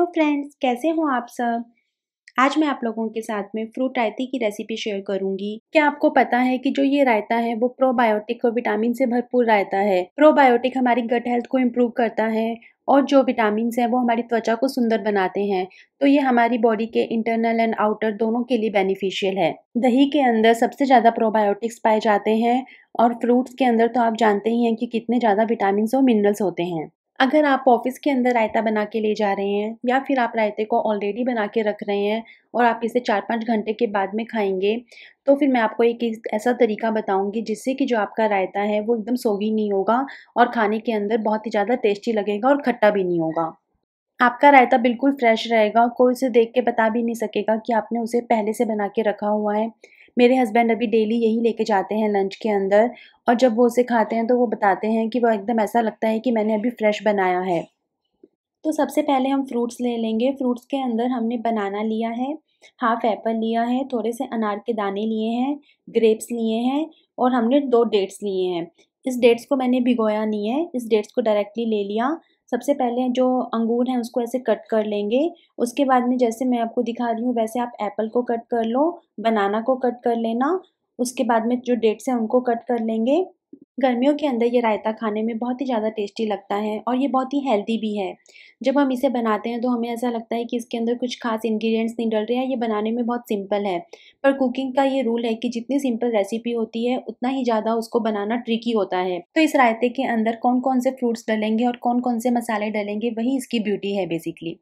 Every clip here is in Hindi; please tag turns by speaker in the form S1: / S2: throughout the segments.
S1: हेलो फ्रेंड्स कैसे हो आप सब आज मैं आप लोगों के साथ में फ्रूट रायते की रेसिपी शेयर करूंगी क्या आपको पता है कि जो ये रायता है वो प्रोबायोटिक और विटामिन से भरपूर रायता है प्रोबायोटिक हमारी गट हेल्थ को इम्प्रूव करता है और जो विटामिन हैं वो हमारी त्वचा को सुंदर बनाते हैं तो ये हमारी बॉडी के इंटरनल एंड आउटर दोनों के लिए बेनिफिशियल है दही के अंदर सबसे ज़्यादा प्रोबायोटिक्स पाए जाते हैं और फ्रूट्स के अंदर तो आप जानते ही हैं कि कितने ज़्यादा विटामिन और मिनरल्स होते हैं अगर आप ऑफिस के अंदर रायता बना के ले जा रहे हैं या फिर आप रायते को ऑलरेडी बना के रख रहे हैं और आप इसे चार पाँच घंटे के बाद में खाएंगे तो फिर मैं आपको एक ऐसा तरीका बताऊंगी जिससे कि जो आपका रायता है वो एकदम सोगी नहीं होगा और खाने के अंदर बहुत ही ज़्यादा टेस्टी लगेगा और खट्टा भी नहीं होगा आपका रायता बिल्कुल फ्रेश रहेगा कोई उसे देख के बता भी नहीं सकेगा कि आपने उसे पहले से बना के रखा हुआ है मेरे हस्बैंड अभी डेली यही लेके जाते हैं लंच के अंदर और जब वो उसे खाते हैं तो वो बताते हैं कि वो एकदम ऐसा लगता है कि मैंने अभी फ्रेश बनाया है तो सबसे पहले हम फ्रूट्स ले लेंगे फ्रूट्स के अंदर हमने बनाना लिया है हाफ एप्पल लिया है थोड़े से अनार के दाने लिए हैं ग्रेप्स लिए हैं और हमने दो डेट्स लिए हैं इस डेट्स को मैंने भिगोया नहीं है इस डेट्स को डायरेक्टली ले लिया सबसे पहले जो अंगूर हैं उसको ऐसे कट कर लेंगे उसके बाद में जैसे मैं आपको दिखा रही हूँ वैसे आप एप्पल को कट कर लो बनाना को कट कर लेना उसके बाद में जो डेट्स हैं उनको कट कर लेंगे गर्मियों के अंदर ये रायता खाने में बहुत ही ज़्यादा टेस्टी लगता है और ये बहुत ही हेल्दी भी है जब हम इसे बनाते हैं तो हमें ऐसा लगता है कि इसके अंदर कुछ खास इंग्रेडिएंट्स नहीं डल रहे हैं ये बनाने में बहुत सिंपल है पर कुकिंग का ये रूल है कि जितनी सिंपल रेसिपी होती है उतना ही ज़्यादा उसको बनाना ट्रिकी होता है तो इस रायते के अंदर कौन कौन से फ्रूट्स डलेंगे और कौन कौन से मसाले डलेंगे वही इसकी ब्यूटी है बेसिकली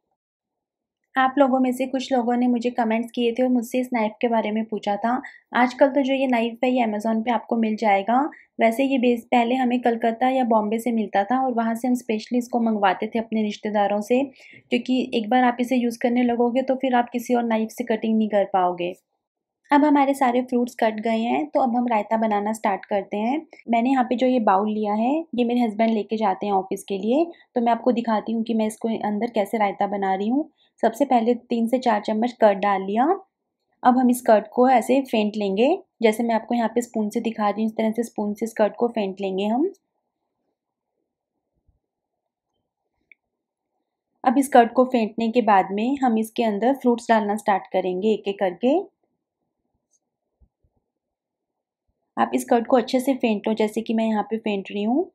S1: आप लोगों में से कुछ लोगों ने मुझे कमेंट्स किए थे और मुझसे इस नाइफ़ के बारे में पूछा था आजकल तो जो ये नाइफ़ है ये अमेज़ॉन पे आपको मिल जाएगा वैसे ये बेस पहले हमें कलकत्ता या बॉम्बे से मिलता था और वहाँ से हम स्पेशली इसको मंगवाते थे अपने रिश्तेदारों से क्योंकि एक बार आप इसे यूज़ करने लगोगे तो फिर आप किसी और नाइफ़ से कटिंग नहीं कर पाओगे अब हमारे सारे फ्रूट्स कट गए हैं तो अब हम रायता बनाना स्टार्ट करते हैं मैंने यहाँ पे जो ये बाउल लिया है ये मेरे हस्बैंड लेके जाते हैं ऑफिस के लिए तो मैं आपको दिखाती हूँ कि मैं इसको अंदर कैसे रायता बना रही हूँ सबसे पहले तीन से चार चम्मच कर्ड डाल लिया अब हम इस कर्ड को ऐसे फेंट लेंगे जैसे मैं आपको यहाँ पे स्पून से दिखा रही हूँ इस तरह से स्पून से इस कर्ड को फेंट लेंगे हम अब इस कर्ड को फेंटने के बाद में हम इसके अंदर फ्रूट्स डालना स्टार्ट करेंगे एक एक करके आप इस कर्ड को अच्छे से फेंट लो जैसे कि मैं यहाँ पे फेंट रही हूँ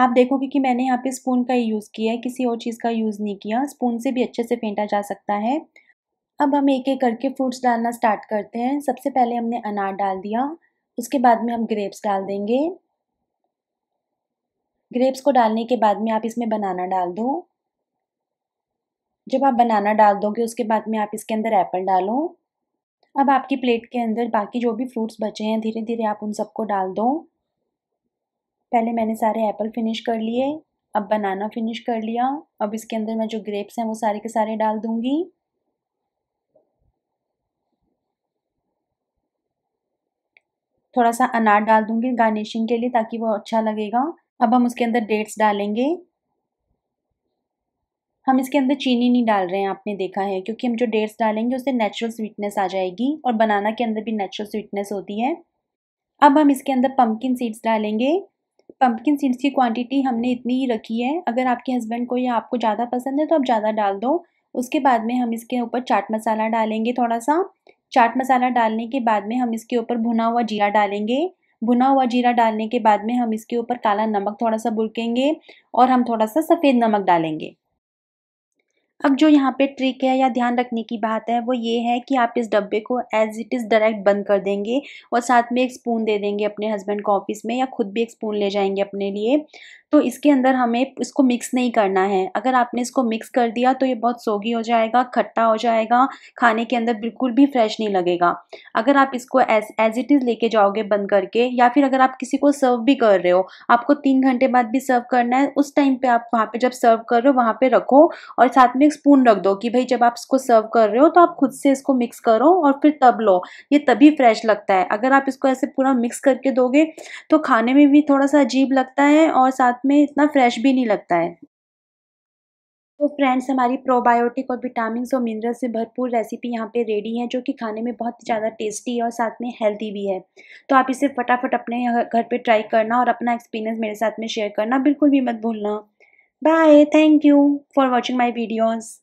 S1: आप देखोगे कि मैंने यहाँ पे स्पून का ही यूज़ किया है किसी और चीज़ का यूज़ नहीं किया स्पून से भी अच्छे से फेंटा जा सकता है अब हम एक एक करके फ्रूट्स डालना स्टार्ट करते हैं सबसे पहले हमने अनार डाल दिया उसके बाद में हम ग्रेप्स डाल देंगे ग्रेप्स को डालने के बाद में आप इसमें बनाना डाल दो जब आप बनाना डाल दोगे उसके बाद में आप इसके अंदर एप्पल डालो अब आपकी प्लेट के अंदर बाकी जो भी फ्रूट्स बचे हैं धीरे धीरे आप उन सबको डाल दो पहले मैंने सारे एप्पल फिनिश कर लिए अब बनाना फिनिश कर लिया अब इसके अंदर मैं जो ग्रेप्स हैं वो सारे के सारे डाल दूंगी थोड़ा सा अनार डाल दूंगी गार्निशिंग के लिए ताकि वो अच्छा लगेगा अब हम उसके अंदर डेट्स डालेंगे हम इसके अंदर चीनी नहीं डाल रहे हैं आपने देखा है क्योंकि हम जो डेट्स डालेंगे उससे नेचुरल स्वीटनेस आ जाएगी और बनाना के अंदर भी नेचुरल स्वीटनेस होती है अब हम इसके अंदर पम्पकिन सीड्स डालेंगे पम्पकिन सीड्स की क्वांटिटी हमने इतनी ही रखी है अगर आपके हस्बैंड को या आपको ज़्यादा पसंद है तो आप ज़्यादा डाल दो उसके बाद में हम इसके ऊपर चाट मसाला डालेंगे थोड़ा सा चाट मसाला डालने के बाद में हम इसके ऊपर भुना हुआ जीरा डालेंगे भुना हुआ जीरा डालने के बाद में हम इसके ऊपर काला नमक थोड़ा सा बुलकेंगे और हम थोड़ा सा सफ़ेद नमक डालेंगे अब जो यहाँ पे ट्रिक है या ध्यान रखने की बात है वो ये है कि आप इस डब्बे को एज इट इज़ डायरेक्ट बंद कर देंगे और साथ में एक स्पून दे देंगे अपने हस्बैंड को ऑफिस में या खुद भी एक स्पून ले जाएंगे अपने लिए तो इसके अंदर हमें इसको मिक्स नहीं करना है अगर आपने इसको मिक्स कर दिया तो ये बहुत सोगी हो जाएगा खट्टा हो जाएगा खाने के अंदर बिल्कुल भी फ्रेश नहीं लगेगा अगर आप इसको एज एज इट इज़ लेके जाओगे बंद करके या फिर अगर आप किसी को सर्व भी कर रहे हो आपको तीन घंटे बाद भी सर्व करना है उस टाइम पर आप वहाँ पर जब सर्व कर रहे हो वहाँ पर रखो और साथ में एक स्पून रख दो कि भाई जब आप इसको सर्व कर रहे हो तो आप खुद से इसको मिक्स करो और फिर तब लो ये तभी फ्रेश लगता है अगर आप इसको ऐसे पूरा मिक्स करके दोगे तो खाने में भी थोड़ा सा अजीब लगता है और साथ में इतना फ्रेश भी नहीं लगता है तो फ्रेंड्स हमारी प्रोबायोटिक और विटामिन और मिनरल से भरपूर रेसिपी यहाँ पे रेडी है जो कि खाने में बहुत ज़्यादा टेस्टी है और साथ में हेल्दी भी है तो आप इसे फटाफट अपने घर पे ट्राई करना और अपना एक्सपीरियंस मेरे साथ में शेयर करना बिल्कुल भी मत भूलना Bye. Thank you for watching my videos.